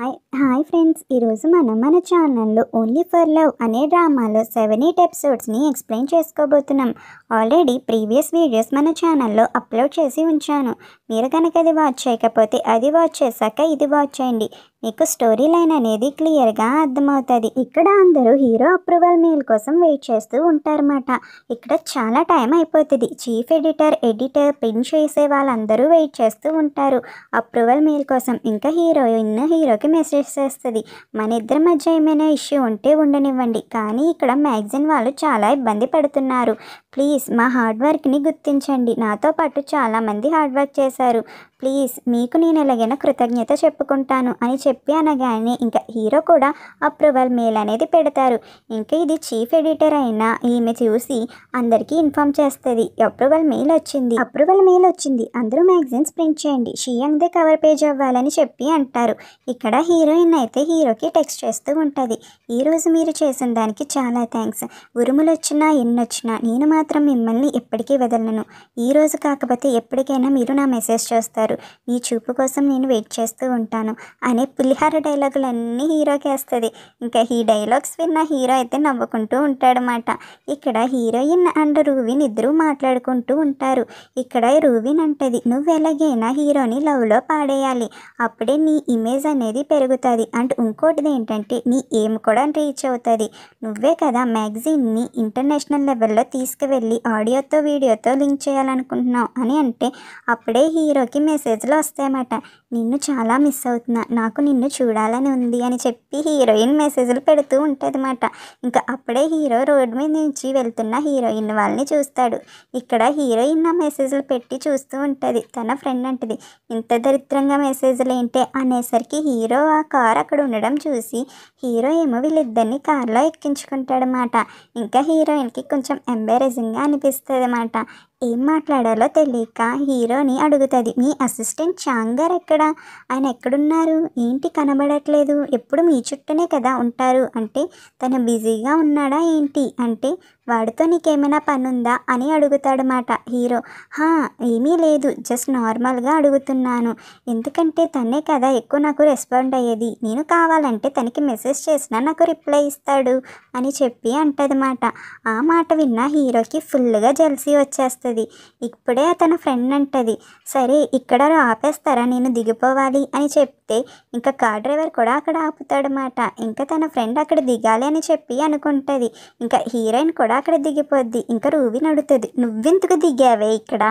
I hi friends ఈరోజు మనం మన ఛానల్లో ఓన్లీ ఫర్ లవ్ అనే డ్రామాలో సెవెన్ ఎయిట్ ఎపిసోడ్స్ని ఎక్స్ప్లెయిన్ చేసుకోబోతున్నాం ఆల్రెడీ ప్రీవియస్ వీడియోస్ మన ఛానల్లో అప్లోడ్ చేసి ఉంచాను మీరు కనుక అది వాచ్ చేయకపోతే అది వాచ్ చేశాక ఇది వాచ్ చేయండి మీకు స్టోరీ లైన్ అనేది క్లియర్గా అర్థమవుతుంది ఇక్కడ అందరూ హీరో అప్రూవల్ మెయిల్ కోసం వెయిట్ చేస్తూ ఉంటారన్నమాట ఇక్కడ చాలా టైం అయిపోతుంది చీఫ్ ఎడిటర్ ఎడిటర్ పిన్ చేసే వాళ్ళందరూ వెయిట్ చేస్తూ ఉంటారు అప్రూవల్ మెయిల్ కోసం ఇంకా హీరోయిన్ హీరోకి మెసేజ్ చేస్తుంది మన ఇద్దరి మధ్య ఏమైనా ఇష్యూ ఉంటే ఉండనివ్వండి కానీ ఇక్కడ మ్యాగజైన్ వాళ్ళు చాలా ఇబ్బంది పడుతున్నారు ప్లీజ్ మా హార్డ్ వర్క్ని గుర్తించండి నాతో పాటు చాలామంది హార్డ్ వర్క్ చేశారు ప్లీజ్ మీకు నేను ఎలాగైనా కృతజ్ఞత చెప్పుకుంటాను అని చెప్పి అనగానే ఇంకా హీరో కూడా అప్రూవల్ మెయిల్ అనేది పెడతారు ఇంకా ఇది చీఫ్ ఎడిటర్ అయిన ఈమె చూసి అందరికీ ఇన్ఫామ్ చేస్తుంది అప్రూవల్ మెయిల్ వచ్చింది అప్రూవల్ మెయిల్ వచ్చింది అందరూ మ్యాగజైన్స్ ప్రింట్ చేయండి షియంగ్దే కవర్ పేజ్ అవ్వాలని చెప్పి అంటారు ఇక్కడ హీరోయిన్ అయితే హీరోకి టెక్స్ట్ చేస్తూ ఉంటుంది ఈరోజు మీరు చేసిన దానికి చాలా థ్యాంక్స్ ఉరుములు వచ్చినా ఎన్నొచ్చినా నేను మాత్రం మిమ్మల్ని ఎప్పటికీ వదలను ఈరోజు కాకపోతే ఎప్పటికైనా మీరు నా మెసేజ్ చేస్తారు చెప్పారు నీ చూపు కోసం నేను వెయిట్ చేస్తూ ఉంటాను అనే పులిహార డైలాగులన్నీ హీరోకి వేస్తుంది ఇంకా ఈ డైలాగ్స్ విన్న హీరో అయితే నవ్వుకుంటూ ఉంటాడనమాట ఇక్కడ హీరోయిన్ అండ్ రూవిన్ ఇద్దరూ మాట్లాడుకుంటూ ఉంటారు ఇక్కడ రూవిన్ అంటది నువ్వు ఎలాగైనా హీరోని లవ్లో పాడేయాలి అప్పుడే నీ ఇమేజ్ అనేది పెరుగుతుంది అండ్ ఇంకోటిది ఏంటంటే నీ ఏం కూడా రీచ్ అవుతుంది నువ్వే కదా మ్యాగజైన్ని ఇంటర్నేషనల్ లెవెల్లో తీసుకువెళ్ళి ఆడియోతో వీడియోతో లింక్ చేయాలనుకుంటున్నావు అని అంటే అప్పుడే హీరోకి మెసేజ్ మెసేజ్లు వస్తాయన్నమాట నిన్ను చాలా మిస్ అవుతున్నా నాకు నిన్ను చూడాలని ఉంది అని చెప్పి హీరోయిన్ మెసేజ్లు పెడుతూ ఉంటుందన్నమాట ఇంకా అప్పుడే హీరో రోడ్ మీద నుంచి వెళ్తున్న హీరోయిన్ వాళ్ళని చూస్తాడు ఇక్కడ హీరోయిన్ ఆ మెసేజ్లు పెట్టి చూస్తూ ఉంటుంది తన ఫ్రెండ్ అంటది ఇంత దరిద్రంగా మెసేజ్లు ఏంటి అనేసరికి హీరో ఆ కార్ అక్కడ ఉండడం చూసి హీరో ఏమో వీళ్ళిద్దరిని కార్లో అనమాట ఇంకా హీరోయిన్కి కొంచెం ఎంబారెసింగ్గా అనిపిస్తుంది అన్నమాట ఏం మాట్లాడాలో తెలియక హీరోని అడుగుతుంది మీ అసిస్టెంట్ చాంగ్ గారు ఎక్కడ ఆయన ఎక్కడున్నారు ఏంటి కనబడట్లేదు ఎప్పుడు మీ చుట్టూనే కదా ఉంటారు అంటే తను బిజీగా ఉన్నాడా ఏంటి అంటే వాడితో నీకేమైనా పనుందా అని అడుగుతాడన్నమాట హీరో హా ఏమీ లేదు జస్ట్ నార్మల్గా అడుగుతున్నాను ఎందుకంటే తనే కదా ఎక్కువ నాకు రెస్పాండ్ అయ్యేది నేను కావాలంటే తనకి మెసేజ్ చేసినా నాకు రిప్లై ఇస్తాడు అని చెప్పి అంటదన్నమాట ఆ మాట విన్న హీరోకి ఫుల్గా జెల్సీ వచ్చేస్తుంది ఇప్పుడే తన ఫ్రెండ్ అంటది సరే ఇక్కడ ఆపేస్తారా నేను దిగిపోవాలి అని చెప్తే ఇంకా కార్ డ్రైవర్ కూడా అక్కడ ఆపుతాడనమాట ఇంకా తన ఫ్రెండ్ అక్కడ దిగాలి అని చెప్పి అనుకుంటుంది ఇంకా హీరోయిన్ కూడా అక్కడ దిగిపోద్ది ఇంకా రూవి నడుతుంది నువ్వెందుకు దిగావే ఇక్కడ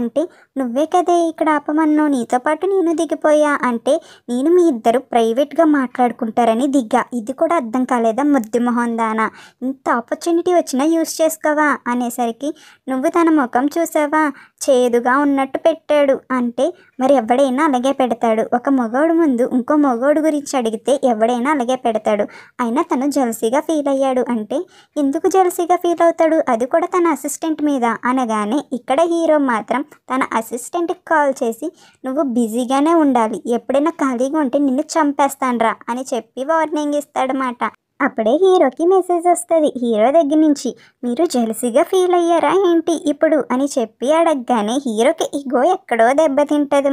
అంటే నువ్వే కదే ఇక్కడ ఆపమన్నో నీతో పాటు నేను దిగిపోయా అంటే నేను మీ ఇద్దరు ప్రైవేట్గా మాట్లాడుకుంటారని దిగ్గా ఇది కూడా అర్థం కాలేదా మొహం దానా ఇంత ఆపర్చునిటీ వచ్చినా యూస్ చేసుకోవా అనేసరికి నువ్వు తన ముఖం చూసావా చేదుగా ఉన్నట్టు పెట్టాడు అంటే మరి ఎవడైనా అలాగే పెడతాడు ఒక మగవాడు ముందు ఇంకో మగవాడు గురించి అడిగితే ఎవడైనా అలాగే పెడతాడు అయినా తను జలసీగా ఫీల్ అయ్యాడు అంటే ఎందుకు జలసీగా ఫీల్ అవుతాడు అది కూడా తన అసిస్టెంట్ మీద అనగానే ఇక్కడ హీరో మాత్రం తన అసిస్టెంట్కి కాల్ చేసి నువ్వు బిజీగానే ఉండాలి ఎప్పుడైనా ఖాళీగా ఉంటే నిన్ను చంపేస్తాను అని చెప్పి వార్నింగ్ ఇస్తాడనమాట అప్పుడే హీరోకి మెసేజ్ వస్తుంది హీరో దగ్గర నుంచి మీరు జెలసీగా ఫీల్ అయ్యారా ఏంటి ఇప్పుడు అని చెప్పి అడగగానే హీరోకి ఇగో ఎక్కడో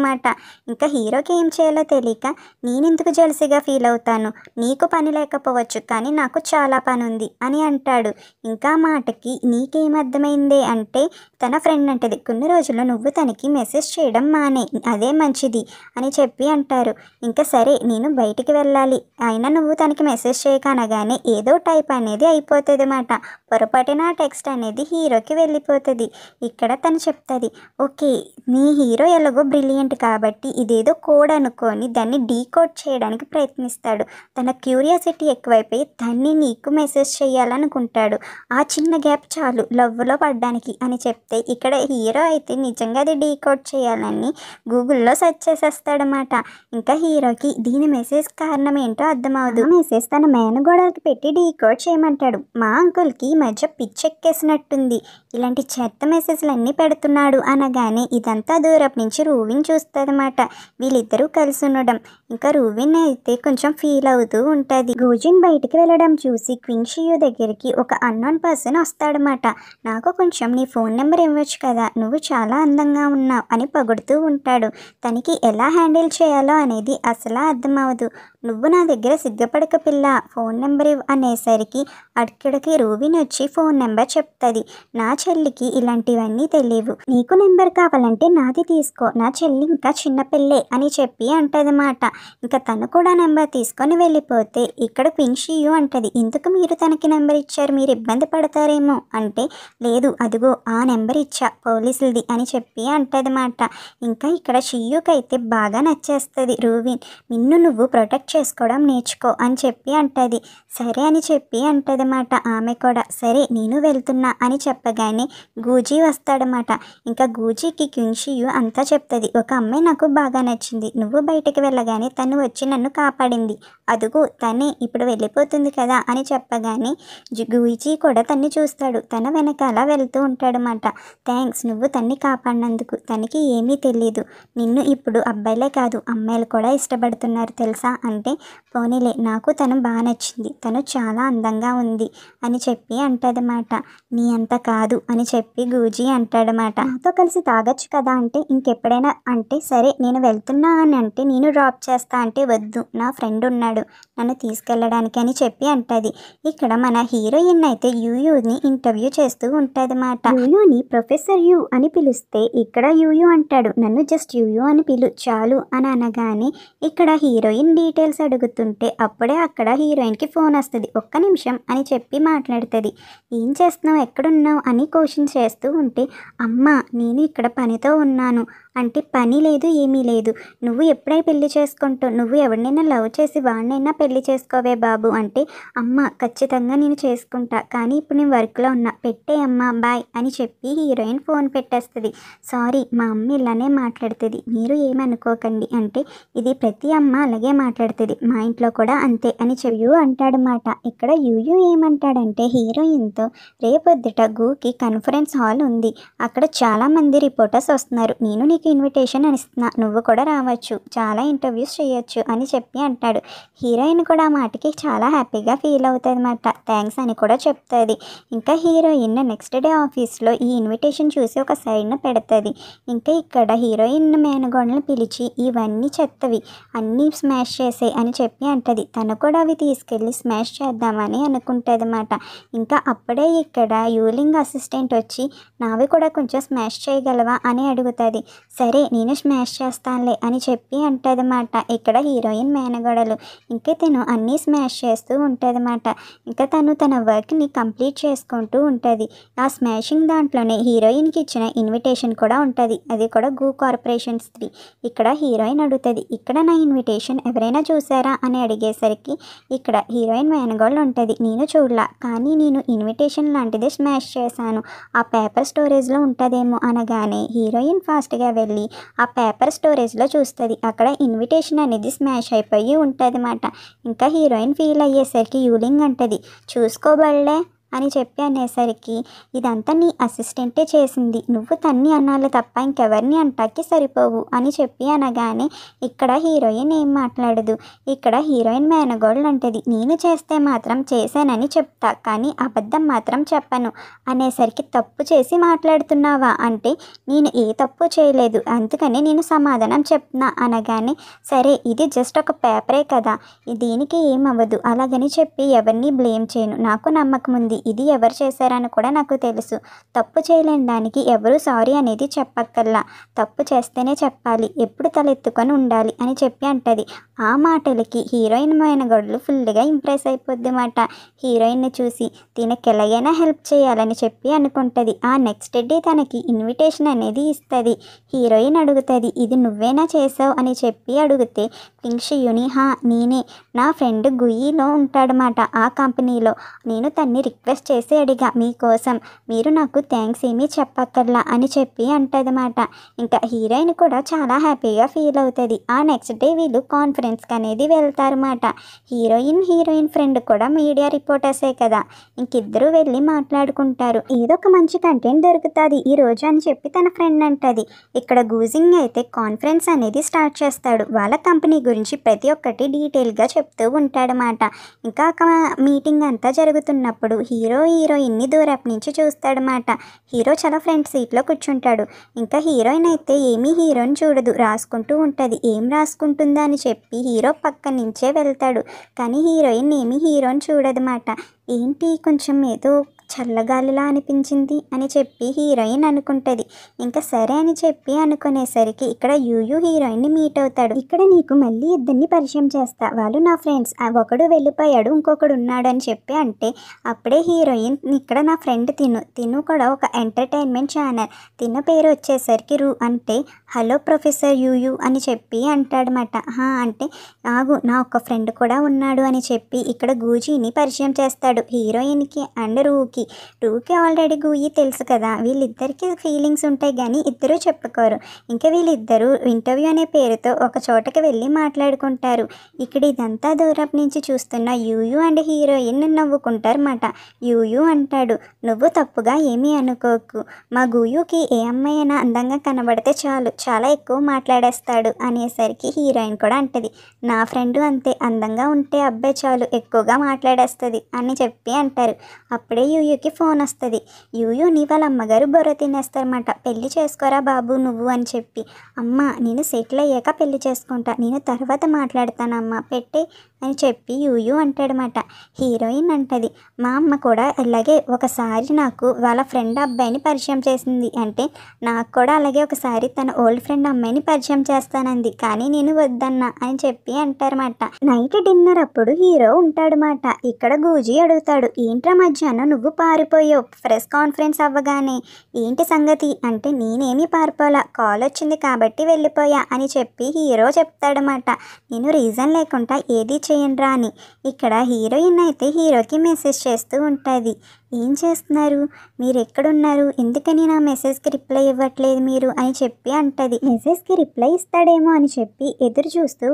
మాట ఇంకా హీరోకి ఏం చేయాలో తెలియక నేనెందుకు జెలసీగా ఫీల్ అవుతాను నీకు పని లేకపోవచ్చు కానీ నాకు చాలా పని ఉంది అని అంటాడు ఇంకా మాటకి నీకేమర్థమైంది అంటే తన ఫ్రెండ్ అంటది కొన్ని రోజుల్లో నువ్వు తనకి మెసేజ్ చేయడం మానే అదే మంచిది అని చెప్పి అంటారు ఇంకా సరే నేను బయటికి వెళ్ళాలి అయినా నువ్వు తనకి మెసేజ్ చేయకనగా రాగానే ఏదో టైప్ అనేది అయిపోతుంది అన్నమాట పొరపాటున టెక్స్ట్ అనేది హీరోకి వెళ్ళిపోతుంది ఇక్కడ తను చెప్తుంది ఓకే మీ హీరో ఎలాగో బ్రిలియంట్ కాబట్టి ఇదేదో కోడ్ అనుకొని దాన్ని డీకోడ్ చేయడానికి ప్రయత్నిస్తాడు తన క్యూరియాసిటీ ఎక్కువైపోయి దాన్ని నీకు మెసేజ్ చేయాలనుకుంటాడు ఆ చిన్న గ్యాప్ చాలు లవ్లో పడ్డానికి అని చెప్తే ఇక్కడ హీరో అయితే నిజంగా అది డీకోడ్ చేయాలని గూగుల్లో సెర్చ్ చేసేస్తాడనమాట ఇంకా హీరోకి దీని మెసేజ్ కారణం ఏంటో అర్థమవుదు మెసేజ్ తన మేనగోడ పక్కనకి పెట్టి డీకోడ్ చేయమంటాడు మా అంకుల్కి మధ్య పిచ్చెక్కేసినట్టుంది ఇలాంటి చెత్త మెసేజ్లన్నీ పెడుతున్నాడు అనగానే ఇదంతా దూరపు నుంచి రూవిన్ చూస్తుందన్నమాట వీళ్ళిద్దరూ కలిసి ఉండడం ఇంకా రూవిన్ అయితే కొంచెం ఫీల్ అవుతూ ఉంటుంది గోజిన్ బయటికి వెళ్ళడం చూసి క్విన్షియు దగ్గరికి ఒక అన్నోన్ పర్సన్ వస్తాడనమాట నాకు కొంచెం నీ ఫోన్ నెంబర్ ఇవ్వచ్చు కదా నువ్వు చాలా అందంగా ఉన్నావు అని పొగుడుతూ ఉంటాడు తనకి ఎలా హ్యాండిల్ చేయాలో అనేది అసలు అర్థమవదు నువ్వు నా దగ్గర సిగ్గపడక పిల్ల ఫోన్ నెంబర్ ఇవ్వు అనేసరికి అక్కడికి రూవిని వచ్చి ఫోన్ నెంబర్ చెప్తుంది నా చెల్లికి ఇలాంటివన్నీ తెలియవు నీకు నెంబర్ కావాలంటే నాది తీసుకో నా చెల్లి ఇంకా చిన్నపిల్లే అని చెప్పి అన్నమాట ఇంకా తను కూడా నెంబర్ తీసుకొని వెళ్ళిపోతే ఇక్కడ క్విన్షియు అంటది ఇందుకు మీరు తనకి నెంబర్ ఇచ్చారు మీరు ఇబ్బంది పడతారేమో అంటే లేదు అదిగో ఆ నెంబర్ ఇచ్చా పోలీసులది అని చెప్పి అన్నమాట ఇంకా ఇక్కడ షియుకైతే బాగా నచ్చేస్తుంది రూవిన్ నిన్ను నువ్వు ప్రొటెక్ట్ చేసుకోవడం నేర్చుకో అని చెప్పి అంటుంది సరే అని చెప్పి అంటదన్నమాట ఆమె కూడా సరే నేను వెళ్తున్నా అని చెప్పగానే గూజీ వస్తాడనమాట ఇంకా గూజీకి కింగ్షియు అంతా చెప్తుంది ఒక అమ్మాయి నాకు బాగా నచ్చింది నువ్వు బయటకు వెళ్ళగానే తను వచ్చి నన్ను కాపాడింది అదుగు తనే ఇప్పుడు వెళ్ళిపోతుంది కదా అని చెప్పగానే గూజీ కూడా తన్ని చూస్తాడు తన వెనకాల వెళ్తూ ఉంటాడనమాట థ్యాంక్స్ నువ్వు తన్ని కాపాడినందుకు తనకి ఏమీ తెలియదు నిన్ను ఇప్పుడు అబ్బాయిలే కాదు అమ్మాయిలు కూడా ఇష్టపడుతున్నారు తెలుసా అంటూ అంటే పోనీలే నాకు తను బాగా నచ్చింది తను చాలా అందంగా ఉంది అని చెప్పి అంటదన్నమాట నీ అంత కాదు అని చెప్పి గూజీ అంటాడనమాట నాతో కలిసి తాగొచ్చు కదా అంటే ఇంకెప్పుడైనా అంటే సరే నేను వెళ్తున్నా అని అంటే నేను డ్రాప్ చేస్తా అంటే వద్దు నా ఫ్రెండ్ ఉన్నాడు నన్ను తీసుకెళ్ళడానికి అని చెప్పి అంటది ఇక్కడ మన హీరోయిన్ అయితే యూయూని ఇంటర్వ్యూ చేస్తూ ఉంటుందన్నమాట యూయూని ప్రొఫెసర్ యూ అని పిలిస్తే ఇక్కడ యూయూ అంటాడు నన్ను జస్ట్ యూయూ అని పిలు చాలు అని అనగానే ఇక్కడ హీరోయిన్ డీటెయిల్ డీటెయిల్స్ అడుగుతుంటే అప్పుడే అక్కడ హీరోయిన్కి ఫోన్ వస్తుంది ఒక్క నిమిషం అని చెప్పి మాట్లాడుతుంది ఏం చేస్తున్నావు ఎక్కడున్నావు అని క్వశ్చన్ చేస్తూ ఉంటే అమ్మ నేను ఇక్కడ పనితో ఉన్నాను అంటే పని లేదు ఏమీ లేదు నువ్వు ఎప్పుడై పెళ్లి చేసుకుంటావు నువ్వు ఎవరినైనా లవ్ చేసి వాడినైనా పెళ్లి చేసుకోవే బాబు అంటే అమ్మ ఖచ్చితంగా నేను చేసుకుంటా కానీ ఇప్పుడు నేను వర్క్లో ఉన్నా పెట్టే అమ్మ బాయ్ అని చెప్పి హీరోయిన్ ఫోన్ పెట్టేస్తుంది సారీ మా అమ్మ ఇలానే మాట్లాడుతుంది మీరు ఏమనుకోకండి అంటే ఇది ప్రతి అమ్మ అలాగే మాట్లాడుతుంది మా ఇంట్లో కూడా అంతే అని అంటాడు అంటాడనమాట ఇక్కడ యూయు ఏమంటాడంటే హీరోయిన్తో రేపొద్దుట గూకి కాన్ఫరెన్స్ హాల్ ఉంది అక్కడ చాలామంది రిపోర్టర్స్ వస్తున్నారు నేను నీకు ఇంటర్వ్యూకి ఇన్విటేషన్ అనిస్తున్నా నువ్వు కూడా రావచ్చు చాలా ఇంటర్వ్యూస్ చేయొచ్చు అని చెప్పి అంటాడు హీరోయిన్ కూడా ఆ మాటకి చాలా హ్యాపీగా ఫీల్ అవుతుంది అన్నమాట థ్యాంక్స్ అని కూడా చెప్తుంది ఇంకా హీరోయిన్ నెక్స్ట్ డే ఆఫీస్లో ఈ ఇన్విటేషన్ చూసి ఒక సైడ్ను పెడుతుంది ఇంకా ఇక్కడ హీరోయిన్ మేనగోడలను పిలిచి ఇవన్నీ చెత్తవి అన్నీ స్మాష్ చేసే అని చెప్పి అంటది తను కూడా అవి తీసుకెళ్ళి స్మాష్ చేద్దామని అనుకుంటుంది అనమాట ఇంకా అప్పుడే ఇక్కడ యూలింగ్ అసిస్టెంట్ వచ్చి నావి కూడా కొంచెం స్మాష్ చేయగలవా అని అడుగుతుంది సరే నేను స్మాష్ చేస్తానులే అని చెప్పి అంటదన్నమాట ఇక్కడ హీరోయిన్ మేనగడలు ఇంకా తను అన్నీ స్మాష్ చేస్తూ ఉంటుందన్నమాట ఇంకా తను తన వర్క్ని కంప్లీట్ చేసుకుంటూ ఉంటుంది ఆ స్మాషింగ్ దాంట్లోనే హీరోయిన్కి ఇచ్చిన ఇన్విటేషన్ కూడా ఉంటుంది అది కూడా గూ కార్పొరేషన్ స్త్రీ ఇక్కడ హీరోయిన్ అడుగుతుంది ఇక్కడ నా ఇన్విటేషన్ ఎవరైనా చూసారా అని అడిగేసరికి ఇక్కడ హీరోయిన్ మేనగోళ్ళు ఉంటుంది నేను చూడలా కానీ నేను ఇన్విటేషన్ లాంటిదే స్మాష్ చేశాను ఆ పేపర్ స్టోరేజ్లో ఉంటుందేమో అనగానే హీరోయిన్ ఫాస్ట్గా వెళ్ళి వెళ్ళి ఆ పేపర్ స్టోరేజ్లో చూస్తుంది అక్కడ ఇన్విటేషన్ అనేది స్మాష్ అయిపోయి ఉంటుంది అన్నమాట ఇంకా హీరోయిన్ ఫీల్ అయ్యేసరికి యూలింగ్ అంటది చూసుకోబడలే అని చెప్పి అనేసరికి ఇదంతా నీ అసిస్టెంటే చేసింది నువ్వు తన్ని అనాలి తప్ప ఇంకెవరిని అంటాకి సరిపోవు అని చెప్పి అనగానే ఇక్కడ హీరోయిన్ ఏం మాట్లాడదు ఇక్కడ హీరోయిన్ మేనగోళ్ళు అంటది నేను చేస్తే మాత్రం చేశానని చెప్తా కానీ అబద్ధం మాత్రం చెప్పను అనేసరికి తప్పు చేసి మాట్లాడుతున్నావా అంటే నేను ఏ తప్పు చేయలేదు అందుకని నేను సమాధానం చెప్తున్నా అనగానే సరే ఇది జస్ట్ ఒక పేపరే కదా దీనికి ఏమవ్వదు అలాగని చెప్పి ఎవరిని బ్లేమ్ చేయను నాకు నమ్మకం ఉంది ఇది ఎవరు చేశారని కూడా నాకు తెలుసు తప్పు చేయలేని దానికి ఎవరు సారీ అనేది చెప్పక్కర్లా తప్పు చేస్తేనే చెప్పాలి ఎప్పుడు తలెత్తుకొని ఉండాలి అని చెప్పి అంటది ఆ మాటలకి హీరోయిన్ మైనగడులు ఫుల్గా ఇంప్రెస్ అయిపోద్ది మాట హీరోయిన్ని చూసి తినకి ఎలాగైనా హెల్ప్ చేయాలని చెప్పి అనుకుంటుంది ఆ నెక్స్ట్ డే తనకి ఇన్విటేషన్ అనేది ఇస్తుంది హీరోయిన్ అడుగుతుంది ఇది నువ్వేనా చేసావు అని చెప్పి అడిగితే పింక్షియుని హా నేనే నా ఫ్రెండ్ గుయ్యిలో ఉంటాడమాట ఆ కంపెనీలో నేను తన్ని రిక్వెస్ట్ రిక్వెస్ట్ చేసి అడిగా మీకోసం మీరు నాకు థ్యాంక్స్ ఏమీ చెప్పక్కర్లా అని చెప్పి అంటదన్నమాట ఇంకా హీరోయిన్ కూడా చాలా హ్యాపీగా ఫీల్ అవుతుంది ఆ నెక్స్ట్ డే వీళ్ళు కాన్ఫరెన్స్కి అనేది వెళ్తారన్నమాట హీరోయిన్ హీరోయిన్ ఫ్రెండ్ కూడా మీడియా రిపోర్టర్సే కదా ఇంకిద్దరూ వెళ్ళి మాట్లాడుకుంటారు ఏదో ఒక మంచి కంటెంట్ దొరుకుతుంది ఈ రోజు అని చెప్పి తన ఫ్రెండ్ అంటది ఇక్కడ గూజింగ్ అయితే కాన్ఫరెన్స్ అనేది స్టార్ట్ చేస్తాడు వాళ్ళ కంపెనీ గురించి ప్రతి ఒక్కటి డీటెయిల్గా చెప్తూ ఉంటాడన్నమాట ఇంకా ఒక మీటింగ్ అంతా జరుగుతున్నప్పుడు హీరో హీరోయిన్ని దూరపు నుంచి చూస్తాడనమాట హీరో చాలా ఫ్రంట్ సీట్లో కూర్చుంటాడు ఇంకా హీరోయిన్ అయితే ఏమీ హీరోని చూడదు రాసుకుంటూ ఉంటుంది ఏం రాసుకుంటుందా అని చెప్పి హీరో పక్క నుంచే వెళ్తాడు కానీ హీరోయిన్ ఏమీ హీరోని చూడదన్నమాట ఏంటి కొంచెం ఏదో చల్లగాలిలా అనిపించింది అని చెప్పి హీరోయిన్ అనుకుంటుంది ఇంకా సరే అని చెప్పి అనుకునేసరికి ఇక్కడ యూయూ ని మీట్ అవుతాడు ఇక్కడ నీకు మళ్ళీ ఇద్దరిని పరిచయం చేస్తా వాళ్ళు నా ఫ్రెండ్స్ ఒకడు వెళ్ళిపోయాడు ఇంకొకడు ఉన్నాడు అని చెప్పి అంటే అప్పుడే హీరోయిన్ ఇక్కడ నా ఫ్రెండ్ తిను తిను కూడా ఒక ఎంటర్టైన్మెంట్ ఛానల్ తిన పేరు వచ్చేసరికి రూ అంటే హలో ప్రొఫెసర్ యూయు అని చెప్పి అంటాడనమాట అంటే ఆగు నా ఒక ఫ్రెండ్ కూడా ఉన్నాడు అని చెప్పి ఇక్కడ గూజీని పరిచయం చేస్తాడు హీరోయిన్కి అండ్ రూ టూకి టూకి ఆల్రెడీ గూయి తెలుసు కదా వీళ్ళిద్దరికీ ఫీలింగ్స్ ఉంటాయి కానీ ఇద్దరూ చెప్పుకోరు ఇంకా వీళ్ళిద్దరూ ఇంటర్వ్యూ అనే పేరుతో ఒక చోటకి వెళ్ళి మాట్లాడుకుంటారు ఇక్కడ ఇదంతా దూరం నుంచి చూస్తున్న యూయూ అండ్ హీరోయిన్ నవ్వుకుంటారన్నమాట యూయూ అంటాడు నువ్వు తప్పుగా ఏమీ అనుకోకు మా గూయుకి ఏ అమ్మాయి అయినా అందంగా కనబడితే చాలు చాలా ఎక్కువ మాట్లాడేస్తాడు అనేసరికి హీరోయిన్ కూడా అంటది నా ఫ్రెండ్ అంతే అందంగా ఉంటే అబ్బాయి చాలు ఎక్కువగా మాట్లాడేస్తుంది అని చెప్పి అంటారు అప్పుడే యూయూకి ఫోన్ వస్తుంది నీ వాళ్ళ అమ్మగారు బొర్ర తినేస్తారన్నమాట పెళ్లి చేసుకోరా బాబు నువ్వు అని చెప్పి అమ్మ నేను సెటిల్ అయ్యాక పెళ్లి చేసుకుంటా నేను తర్వాత మాట్లాడతానమ్మ పెట్టే అని చెప్పి యూయు అంటాడనమాట హీరోయిన్ అంటది మా అమ్మ కూడా అలాగే ఒకసారి నాకు వాళ్ళ ఫ్రెండ్ అబ్బాయిని పరిచయం చేసింది అంటే నాకు కూడా అలాగే ఒకసారి తన ఓల్డ్ ఫ్రెండ్ అమ్మాయిని పరిచయం చేస్తానంది కానీ నేను వద్దన్నా అని చెప్పి అంటారన్నమాట నైట్ డిన్నర్ అప్పుడు హీరో ఉంటాడనమాట ఇక్కడ గూజీ అడుగుతాడు ఏంట్రా మధ్యాహ్నం నువ్వు పారిపోయావు ప్రెస్ కాన్ఫరెన్స్ అవ్వగానే ఏంటి సంగతి అంటే నేనేమీ పారిపోలా కాల్ వచ్చింది కాబట్టి వెళ్ళిపోయా అని చెప్పి హీరో చెప్తాడనమాట నేను రీజన్ లేకుండా ఏది చేయండి రా అని ఇక్కడ హీరోయిన్ అయితే హీరోకి మెసేజ్ చేస్తూ ఉంటుంది ఏం చేస్తున్నారు మీరు ఎక్కడున్నారు ఎందుకని నా మెసేజ్కి రిప్లై ఇవ్వట్లేదు మీరు అని చెప్పి అంటది మెసేజ్కి రిప్లై ఇస్తాడేమో అని చెప్పి ఎదురు చూస్తూ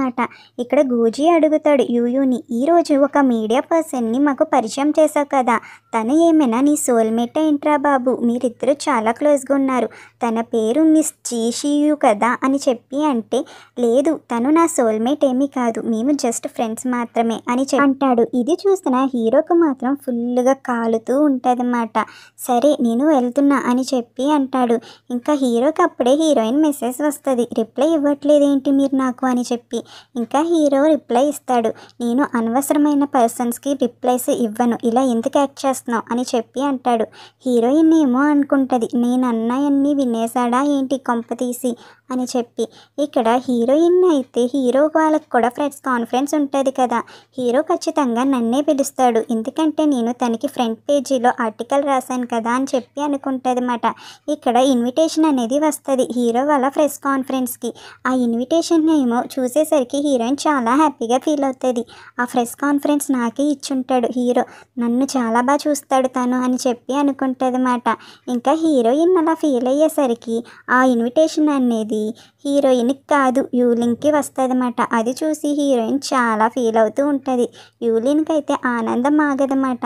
మాట ఇక్కడ గూజీ అడుగుతాడు యూయూని ఈరోజు ఒక మీడియా పర్సన్ని మాకు పరిచయం చేశావు కదా తను ఏమైనా నీ సోల్మేట్ ఏంట్రా బాబు మీరిద్దరూ చాలా క్లోజ్గా ఉన్నారు తన పేరు మిస్ జీషియు కదా అని చెప్పి అంటే లేదు తను నా సోల్మేట్ ఏమీ కాదు మేము జస్ట్ ఫ్రెండ్స్ మాత్రమే అని అంటాడు ఇది చూసిన హీరోకు మాత్రం ఫుల్గా కాలుతూ ఉంటుందన్నమాట సరే నేను వెళ్తున్నా అని చెప్పి అంటాడు ఇంకా హీరోకి అప్పుడే హీరోయిన్ మెసేజ్ వస్తుంది రిప్లై ఇవ్వట్లేదు ఏంటి మీరు నాకు అని చెప్పి ఇంకా హీరో రిప్లై ఇస్తాడు నేను అనవసరమైన పర్సన్స్కి రిప్లైస్ ఇవ్వను ఇలా ఎందుకు యాక్ట్ చేస్తున్నావు అని చెప్పి అంటాడు హీరోయిన్ ఏమో అనుకుంటుంది నేను అన్నాయన్ని వినేశాడా ఏంటి కొంప తీసి అని చెప్పి ఇక్కడ హీరోయిన్ అయితే హీరో వాళ్ళకి కూడా ఫ్రెండ్స్ కాన్ఫరెన్స్ ఉంటుంది కదా హీరో ఖచ్చితంగా నన్నే పిలుస్తాడు ఎందుకంటే నేను తనకి ఫ్రంట్ పేజీలో ఆర్టికల్ రాశాను కదా అని చెప్పి అనుకుంటుంది అనమాట ఇక్కడ ఇన్విటేషన్ అనేది వస్తుంది హీరో వాళ్ళ ప్రెస్ కాన్ఫరెన్స్కి ఆ ఇన్విటేషన్ ఏమో చూసేసరికి హీరోయిన్ చాలా హ్యాపీగా ఫీల్ అవుతుంది ఆ ప్రెస్ కాన్ఫరెన్స్ నాకే ఇచ్చుంటాడు హీరో నన్ను చాలా బాగా చూస్తాడు తను అని చెప్పి అనుకుంటుంది అనమాట ఇంకా హీరోయిన్ అలా ఫీల్ అయ్యేసరికి ఆ ఇన్విటేషన్ అనేది హీరోయిన్కి కాదు యూలిన్కి వస్తుంది అనమాట అది చూసి హీరోయిన్ చాలా ఫీల్ అవుతూ ఉంటుంది యూలిన్కి అయితే ఆనందం ఆగదన్నమాట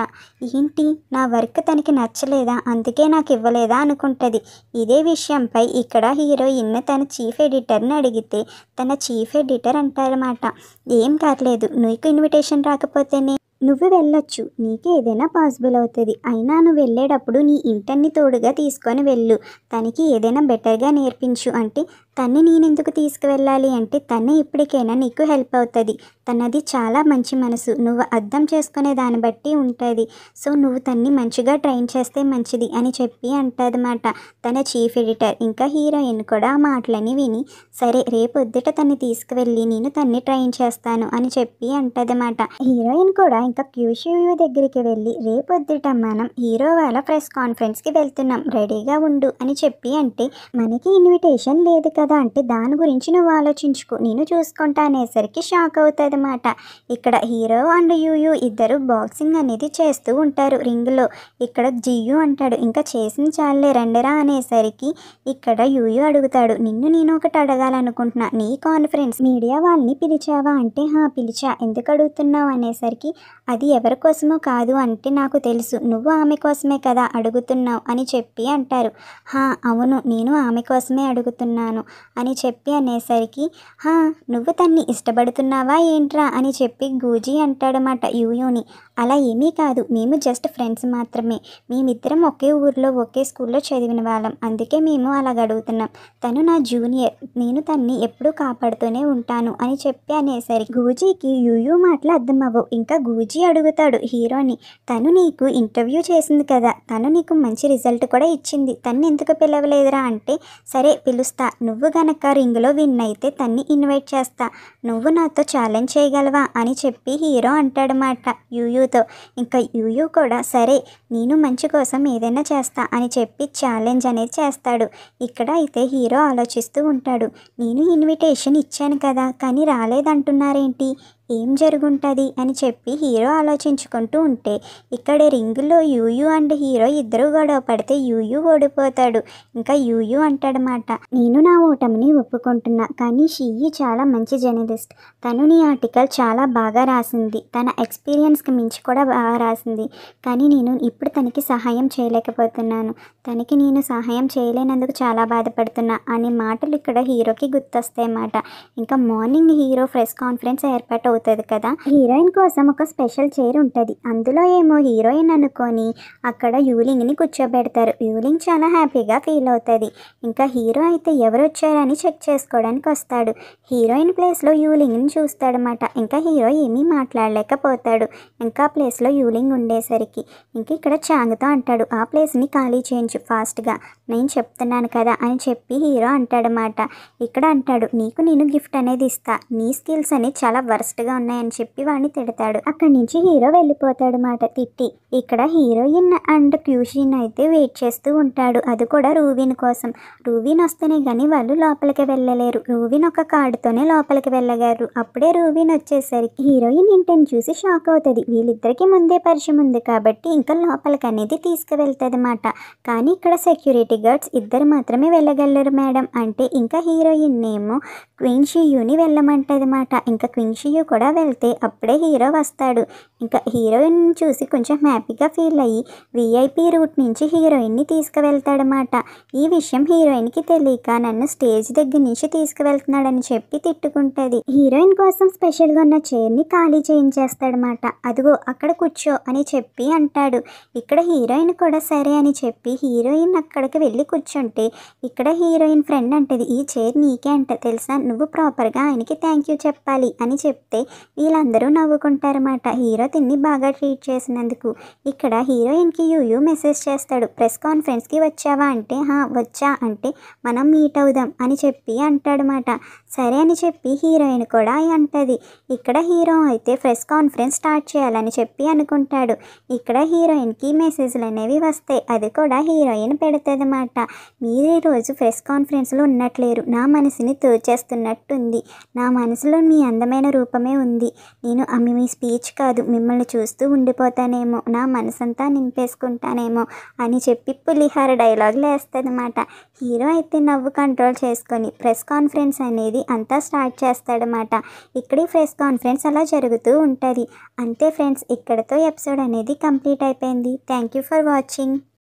ఈ ఏంటి నా వర్క్ తనకి నచ్చలేదా అందుకే నాకు ఇవ్వలేదా అనుకుంటుంది ఇదే విషయంపై ఇక్కడ హీరోయిన్ తన చీఫ్ ఎడిటర్ని అడిగితే తన చీఫ్ ఎడిటర్ అంటారన్నమాట ఏం కావట్లేదు నీకు ఇన్విటేషన్ రాకపోతేనే నువ్వు వెళ్ళొచ్చు నీకే ఏదైనా పాసిబుల్ అవుతుంది అయినా నువ్వు వెళ్ళేటప్పుడు నీ ఇంటర్ని తోడుగా తీసుకొని వెళ్ళు తనకి ఏదైనా బెటర్గా నేర్పించు అంటే తన్ని నేను ఎందుకు తీసుకువెళ్ళాలి అంటే తన్నే ఇప్పటికైనా నీకు హెల్ప్ అవుతుంది తనది చాలా మంచి మనసు నువ్వు అర్థం చేసుకునే దాన్ని బట్టి ఉంటుంది సో నువ్వు తన్ని మంచిగా ట్రైన్ చేస్తే మంచిది అని చెప్పి అంటదన్నమాట తన చీఫ్ ఎడిటర్ ఇంకా హీరోయిన్ కూడా ఆ మాటలని విని సరే రేపొద్దుట తన్ని తీసుకువెళ్ళి నేను తన్ని ట్రైన్ చేస్తాను అని చెప్పి అంటదన్నమాట హీరోయిన్ కూడా ఇంకా క్యూషియూ దగ్గరికి వెళ్ళి రేపొద్దుట మనం హీరో వాళ్ళ ప్రెస్ కాన్ఫరెన్స్కి వెళ్తున్నాం రెడీగా ఉండు అని చెప్పి అంటే మనకి ఇన్విటేషన్ లేదు కదా అంటే దాని గురించి నువ్వు ఆలోచించుకో నేను అనేసరికి షాక్ అవుతుంది అనమాట ఇక్కడ హీరో అండ్ యూయు ఇద్దరు బాక్సింగ్ అనేది చేస్తూ ఉంటారు రింగ్లో ఇక్కడ జియు అంటాడు ఇంకా చేసిన చాలే రెండరా అనేసరికి ఇక్కడ యూయు అడుగుతాడు నిన్ను నేను ఒకటి అడగాలనుకుంటున్నా నీ కాన్ఫరెన్స్ మీడియా వాళ్ళని పిలిచావా అంటే హా పిలిచా ఎందుకు అడుగుతున్నావు అనేసరికి అది ఎవరి కోసమో కాదు అంటే నాకు తెలుసు నువ్వు ఆమె కోసమే కదా అడుగుతున్నావు అని చెప్పి అంటారు హా అవును నేను ఆమె కోసమే అడుగుతున్నాను అని చెప్పి అనేసరికి హా నువ్వు తన్ని ఇష్టపడుతున్నావా ఏంట్రా అని చెప్పి గూజీ అంటాడమాట యూయూని అలా ఏమీ కాదు మేము జస్ట్ ఫ్రెండ్స్ మాత్రమే మేమిద్దరం ఒకే ఊర్లో ఒకే స్కూల్లో చదివిన వాళ్ళం అందుకే మేము అలా అడుగుతున్నాం తను నా జూనియర్ నేను తన్ని ఎప్పుడూ కాపాడుతూనే ఉంటాను అని చెప్పి అనేసరికి గూజీకి యూ మాటలు అర్థం అవ్వవు ఇంకా గూజీ అడుగుతాడు హీరోని తను నీకు ఇంటర్వ్యూ చేసింది కదా తను నీకు మంచి రిజల్ట్ కూడా ఇచ్చింది తన్ని ఎందుకు పిలవలేదురా అంటే సరే పిలుస్తా నువ్వు గనక రింగ్లో విన్ అయితే తన్ని ఇన్వైట్ చేస్తా నువ్వు నాతో ఛాలెంజ్ చేయగలవా అని చెప్పి హీరో అంటాడన్నమాట యూయూ యూతో ఇంకా యూయూ కూడా సరే నేను మంచి కోసం ఏదైనా చేస్తా అని చెప్పి ఛాలెంజ్ అనేది చేస్తాడు ఇక్కడ అయితే హీరో ఆలోచిస్తూ ఉంటాడు నేను ఇన్విటేషన్ ఇచ్చాను కదా కానీ రాలేదంటున్నారేంటి ఏం జరుగుంటుంది అని చెప్పి హీరో ఆలోచించుకుంటూ ఉంటే ఇక్కడ రింగులో యూయూ అండ్ హీరో ఇద్దరు గొడవ పడితే యూయూ ఓడిపోతాడు ఇంకా యూయూ అంటాడనమాట నేను నా ఓటమిని ఒప్పుకుంటున్నా కానీ షీయూ చాలా మంచి జర్నలిస్ట్ తను నీ ఆర్టికల్ చాలా బాగా రాసింది తన ఎక్స్పీరియన్స్కి మించి కూడా బాగా రాసింది కానీ నేను ఇప్పుడు తనకి సహాయం చేయలేకపోతున్నాను తనకి నేను సహాయం చేయలేనందుకు చాలా బాధపడుతున్నా అనే మాటలు ఇక్కడ హీరోకి గుర్తొస్తాయి అన్నమాట ఇంకా మార్నింగ్ హీరో ప్రెస్ కాన్ఫరెన్స్ ఏర్పాటు అవుతుంది కదా హీరోయిన్ కోసం ఒక స్పెషల్ చైర్ ఉంటుంది అందులో ఏమో హీరోయిన్ అనుకొని అక్కడ యూలింగ్ని కూర్చోబెడతారు యూలింగ్ చాలా హ్యాపీగా ఫీల్ అవుతుంది ఇంకా హీరో అయితే ఎవరు వచ్చారని చెక్ చేసుకోవడానికి వస్తాడు హీరోయిన్ ప్లేస్లో యూలింగ్ని చూస్తాడనమాట ఇంకా హీరో ఏమీ మాట్లాడలేకపోతాడు ఇంకా ప్లేస్లో యూలింగ్ ఉండేసరికి ఇంక ఇక్కడ చాంగ్తో అంటాడు ఆ ప్లేస్ని ఖాళీ చేయించు ఫాస్ట్గా నేను చెప్తున్నాను కదా అని చెప్పి హీరో అంటాడనమాట ఇక్కడ అంటాడు నీకు నేను గిఫ్ట్ అనేది ఇస్తా నీ స్కిల్స్ అనేవి చాలా వరస్ట్గా ఉన్నాయని చెప్పి వాడిని తిడతాడు అక్కడి నుంచి హీరో వెళ్ళిపోతాడు మాట తిట్టి ఇక్కడ హీరోయిన్ అండ్ క్యూషిన్ అయితే వెయిట్ చేస్తూ ఉంటాడు అది కూడా రూవిన్ కోసం రూవిన్ వస్తేనే కానీ వాళ్ళు లోపలికి వెళ్ళలేరు రూవిన్ ఒక కార్డుతోనే లోపలికి వెళ్ళగారు అప్పుడే రూవిన్ వచ్చేసరికి హీరోయిన్ ఇంటిని చూసి షాక్ అవుతుంది వీళ్ళిద్దరికి ముందే పరిచయం ఉంది కాబట్టి ఇంకా లోపలికి అనేది తీసుకువెళ్తుంది అనమాట కానీ ఇక్కడ సెక్యూరిటీ బాడీగార్డ్స్ ఇద్దరు మాత్రమే వెళ్ళగలరు మేడం అంటే ఇంకా హీరోయిన్ నేమో క్వీన్ వెళ్ళమంటది వెళ్ళమంటదన్నమాట ఇంకా క్వీన్ షియూ కూడా వెళ్తే అప్పుడే హీరో వస్తాడు ఇంకా హీరోయిన్ చూసి కొంచెం హ్యాపీగా ఫీల్ అయ్యి విఐపి రూట్ నుంచి హీరోయిన్ని తీసుకువెళ్తాడనమాట ఈ విషయం హీరోయిన్కి తెలియక నన్ను స్టేజ్ దగ్గర నుంచి తీసుకువెళ్తున్నాడని చెప్పి తిట్టుకుంటుంది హీరోయిన్ కోసం స్పెషల్గా ఉన్న చైర్ని ఖాళీ చేయించేస్తాడనమాట అదిగో అక్కడ కూర్చో అని చెప్పి అంటాడు ఇక్కడ హీరోయిన్ కూడా సరే అని చెప్పి హీరోయిన్ అక్కడికి వెళ్ళి కూర్చుంటే ఇక్కడ హీరోయిన్ ఫ్రెండ్ అంటది ఈ చైర్ నీకే అంట తెలుసా నువ్వు ప్రాపర్గా ఆయనకి థ్యాంక్ యూ చెప్పాలి అని చెప్తే వీళ్ళందరూ నవ్వుకుంటారన్నమాట హీరో తిన్ని బాగా ట్రీట్ చేసినందుకు ఇక్కడ హీరోయిన్కి యూయూ మెసేజ్ చేస్తాడు ప్రెస్ కాన్ఫరెన్స్కి వచ్చావా అంటే హా వచ్చా అంటే మనం మీట్ అవుదాం అని చెప్పి అంటాడనమాట సరే అని చెప్పి హీరోయిన్ కూడా అంటది ఇక్కడ హీరో అయితే ప్రెస్ కాన్ఫరెన్స్ స్టార్ట్ చేయాలని చెప్పి అనుకుంటాడు ఇక్కడ హీరోయిన్కి మెసేజ్లు అనేవి వస్తాయి అది కూడా హీరోయిన్ పెడతదన్నమాట మీరే రోజు ప్రెస్ కాన్ఫరెన్స్లో ఉన్నట్లేరు నా మనసుని తోచేస్తున్నట్టుంది నా మనసులో మీ అందమైన రూపమే ఉంది నేను అమ్మి మీ స్పీచ్ కాదు మిమ్మల్ని చూస్తూ ఉండిపోతానేమో నా మనసంతా నింపేసుకుంటానేమో అని చెప్పి పులిహార డైలాగులు వేస్తుంది అన్నమాట హీరో అయితే నవ్వు కంట్రోల్ చేసుకొని ప్రెస్ కాన్ఫరెన్స్ అనేది అంతా స్టార్ట్ చేస్తాడనమాట ఇక్కడే ఫ్రెష్ కాన్ఫరెన్స్ అలా జరుగుతూ ఉంటుంది అంతే ఫ్రెండ్స్ ఇక్కడతో ఎపిసోడ్ అనేది కంప్లీట్ అయిపోయింది థ్యాంక్ యూ ఫర్ వాచింగ్